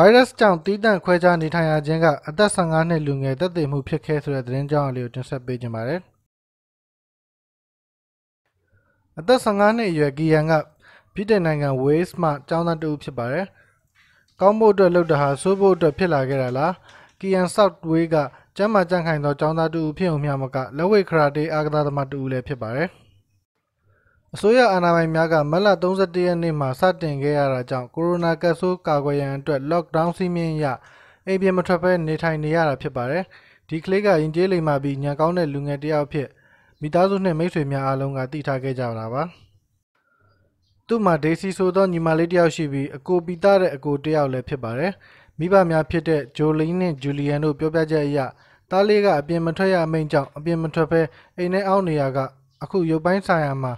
ဗိုင်းရပ်စ်ကြောင့်တီးတန့်ခွဲခြားနေထိုင်ရခြင်းကအသက်15နှစ်လူငယ်သက်သေမှုဖြစ်ခဲ့ဆိုတဲ့သတင်းကြောင်းအလေးကိုတင်ဆက်ပေးကြပါမယ်။အသက်15နှစ်အရွယ်ဂီယန်ကပြည်ထောင်နိုင်ငံ Wales မှကျောင်းသားတူဖြစ်ပါတယ်။ကောင်းဖို့အတွက်လှုပ်တာဟာဆိုးဖို့အတွက်ဖြစ်လာခဲ့တာလား။ Kian South Way ကကျမ်းမာကြန့်ခိုင်သောကျောင်းသားတူဖြစ်ုံမျှမကလက်ဝဲခရာတေအားကစားသမားတူလည်းဖြစ်ပါတယ်။အစိုးရအာဏာပိုင်များကမတ်လ31ရက်နေ့မှာစတင်ခဲ့ရတာကြောင့်ကိုရိုနာကပ်ဆိုးကာကွယ်ရန်အတွက် lockdown စီမင်းအရအိမ်ပြင်မထွက်ဘဲနေထိုင်နေရတာဖြစ်ပါတယ်။ဒီကလေးကရင်ကျေးလိမ်မာပြီးညံကောင်းတဲ့လူငယ်တစ်ယောက်ဖြစ်မိသားစုနဲ့မိတ်ဆွေများအားလုံးကတည်ထားခဲ့ကြတာပါ။သူ့မှာဒေစီဆိုသောညီမလေးတစ်ယောက်ရှိပြီးအကိုပီတာတဲ့အကိုတစ်ယောက်လည်းဖြစ်ပါတယ်။မိဘများဖြစ်တဲ့ဂျိုလင်းနဲ့ဂျူလီယန်တို့ပြောပြချက်အရသားလေးကအပြင်မထွက်ရအမိန့်ကြောင့်အပြင်မထွက်ဘဲအိမ်ထဲအောင်းနေရကအခုရုပ်ပိုင်းဆိုင်ရာမှာ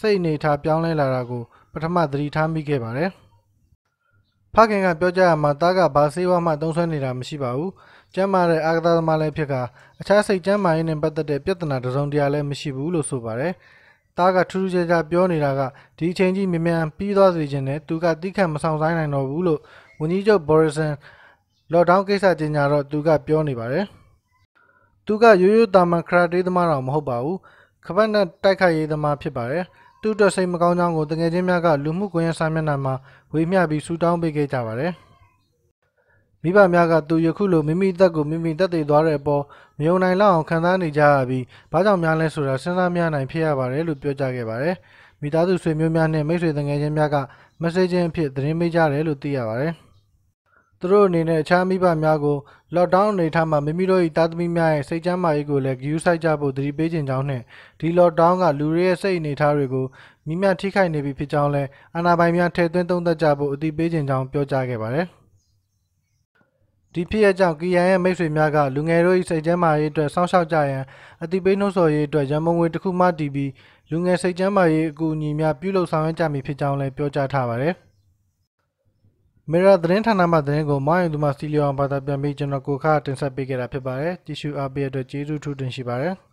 စိတ်အနေထားပြောင်းလဲလာတာကိုပထမသတိထားမိခဲ့ပါတယ်။ဖခင်ကပြောကြရမှာတားကဘာစေးဝါမှသုံးဆွဲနေတာမရှိပါဘူး။ကျမ်းမာတဲ့အာဂတသမားလည်းဖြစ်ကအခြားစိတ်ကျမ်းမာရေးနဲ့ပတ်သက်တဲ့ပြဿနာတစ်စုံတစ်ရာလည်းမရှိဘူးလို့ဆိုပါတယ်။တားကထူးထူးခြားခြားပြောနေတာကဒီအချိန်ကြီးမြန်မြန်ပြီးသွားစေခြင်းနဲ့သူကတိခတ်မဆောင်ဆိုင်နိုင်တော့ဘူးလို့ဝန်ကြီးချုပ်ဘော်ရဆန်လော့ဒေါင်းကိစ္စကြေညာတော့သူကပြောနေပါတယ်။သူကရိုးရိုးတာမန်ခရာတေးသမားတော့မဟုတ်ပါဘူး။ခပတ်နဲ့တိုက်ခိုက်ရေးသမားဖြစ်ပါတယ်။သူ့အတွက်စိတ်မကောင်းကြောင်းကိုတငယ်ချင်းများကလူမှုကွန်ရက်စာမျက်နှာမှာဝေမျှပြီးဆူတောင်းပေးခဲ့ကြပါတယ်။မိဘများကသူယခုလိုမိမိသက်ကိုမိမိသက်သေသွားတဲ့အပေါ်မယုံနိုင်လောက်အောင်ခံစားနေကြရပြီးဘာကြောင့်များလဲဆိုတာစဉ်းစားမရနိုင်ဖြစ်ရပါတယ်လို့ပြောကြားခဲ့ပါတယ်။မိသားစုဆွေမျိုးများနဲ့မိတ်ဆွေတငယ်ချင်းများက message အဖြစ်သတင်းပေးကြတယ်လို့သိရပါတယ်။သူတို့အနေနဲ့အခြားမိဘများကို lockdown အနေထားမှာမိမိတို့၏သားသမီးများရဲ့စိတ်ကျန်းမာရေးကိုလည်းဂရုစိုက်ကြဖို့သတိပေးချင်ကြောင်းနှင့်ဒီ lockdown ကလူတွေရဲ့စိတ်အနေထားတွေကိုမိများထိခိုက်နေပြီဖြစ်ကြောင်းလည်းအာဏာပိုင်များထည့်သွင်းသုံးသပ်ကြဖို့အသိပေးချင်ကြောင်းပြောကြားခဲ့ပါသည်ဒီဖြစ်ရကြောင့်ကီယန်ရဲ့မိတ်ဆွေများကလူငယ်တို့၏စိတ်ကျန်းမာရေးအတွက်စောင့်ရှောက်ကြရန်အတိပိနှုတ်ဆော်ရေးအတွက်ရန်မုံငွေတစ်ခုမှတည်ပြီးလူငယ်စိတ်ကျန်းမာရေးအကူအညီများပြုလုပ်ဆောင်ရွက်ကြမည်ဖြစ်ကြောင်းလည်းပြောကြားထားပါသည်မေရာသတင်းဌာနမှသတင်းကိုမောင်ရင်သူမစီလီအောင်ဘာသာပြန်ပြီးကျွန်တော်ကိုခါတင်ဆက်ပေးခဲ့တာဖြစ်ပါတယ်။ကြည့်ရှုအားပေးတဲ့အတွက်ကျေးဇူးထူးတင်ရှိပါတယ်။